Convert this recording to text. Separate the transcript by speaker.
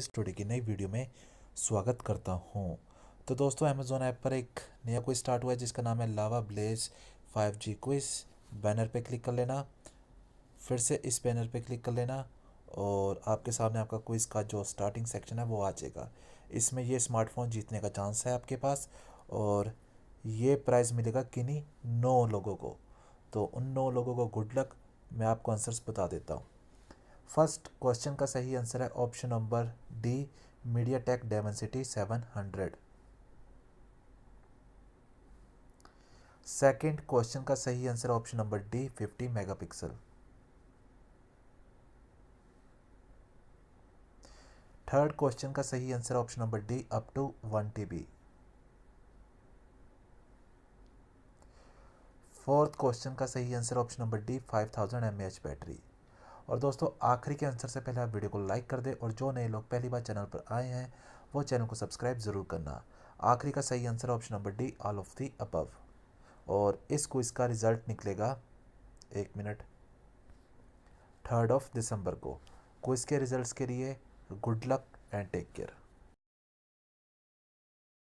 Speaker 1: story की नई video में स्वागत करता हूँ तो दोस्तों अमेज़ोन ऐप पर एक नया कोई स्टार्ट हुआ है जिसका नाम है Lava blaze 5G quiz banner पे क्लिक कर लेना फिर से इस बैनर पे क्लिक कर लेना और आपके सामने आपका क्विज का जो स्टार्टिंग सेक्शन है वो आ जाएगा इसमें ये स्मार्टफोन जीतने का चांस है आपके पास और ये प्राइज़ मिलेगा किन्हीं नौ लोगों को तो उन नौ लोगों को गुड लक मैं आपको आंसर्स बता देता हूँ फर्स्ट क्वेश्चन का सही आंसर है option number D MediaTek Dimensity seven hundred second question का सही answer option number D fifty megapixel third question का सही answer option number D up to one TB fourth question का सही answer option number D five thousand M battery और दोस्तों आखिरी के आंसर से पहले आप वीडियो को लाइक कर दें और जो नए लोग पहली बार चैनल पर आए हैं वो चैनल को सब्सक्राइब ज़रूर करना आखिरी का सही answer option number D all of the above और इस क्विज़ का रिज़ल्ट निकलेगा एक मिनट थर्ड ऑफ दिसंबर को क्विज़ के रिजल्ट्स के लिए good luck and take care